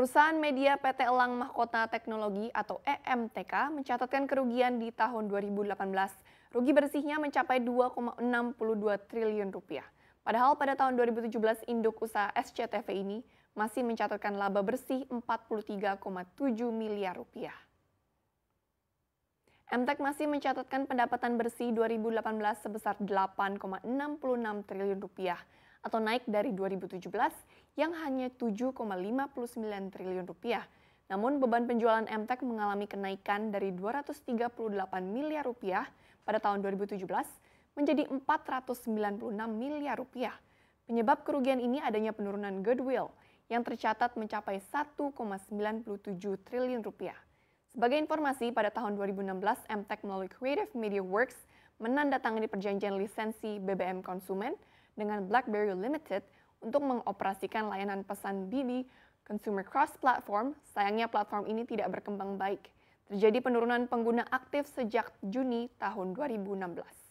Perusahaan media PT Elang Mahkota Teknologi atau EMTK mencatatkan kerugian di tahun 2018. Rugi bersihnya mencapai 2,62 triliun rupiah. Padahal pada tahun 2017 induk usaha SCTV ini masih mencatatkan laba bersih 43,7 miliar rupiah. MTEK masih mencatatkan pendapatan bersih 2018 sebesar 8,66 triliun rupiah atau naik dari 2017 yang hanya 7,59 triliun rupiah. Namun beban penjualan MTEK mengalami kenaikan dari 238 miliar rupiah pada tahun 2017 menjadi 496 miliar rupiah. Penyebab kerugian ini adanya penurunan goodwill yang tercatat mencapai 1,97 triliun rupiah. Sebagai informasi, pada tahun 2016 MTEK melalui Creative Media Works menandatangani perjanjian lisensi BBM konsumen dengan BlackBerry Limited untuk mengoperasikan layanan pesan Didi Consumer Cross Platform, sayangnya platform ini tidak berkembang baik. Terjadi penurunan pengguna aktif sejak Juni tahun 2016.